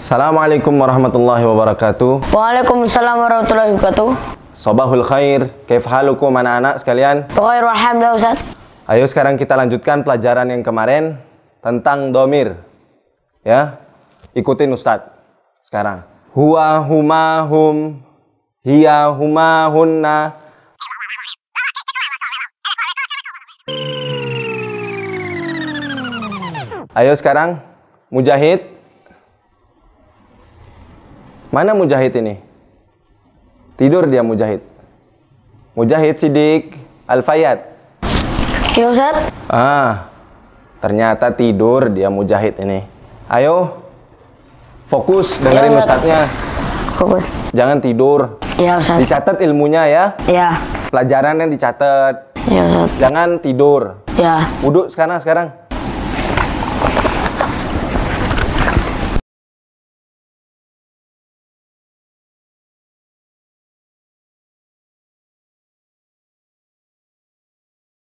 Assalamualaikum warahmatullahi wabarakatuh. Waalaikumsalam warahmatullahi wabarakatuh. Sobahul khair, kaif halukum anak-anak sekalian? Khair walhamdulillah Ustaz. Ayo sekarang kita lanjutkan pelajaran yang kemarin tentang domir. Ya, ikutin Ustaz sekarang. Huwa huma hum, hiya huma hunna, Ayo sekarang Mujahid Mana Mujahid ini? Tidur dia Mujahid. Mujahid Sidik Al-Fayyad. Ya Ustaz. Ah, ternyata tidur dia Mujahid ini. Ayo, fokus dengerin ya, Ustaznya. Fokus. Jangan tidur. Ya Ustaz. Dicatat ilmunya ya. Iya. Pelajaran yang dicatat. Ya Ustaz. Jangan tidur. Ya. Wudhu sekarang sekarang.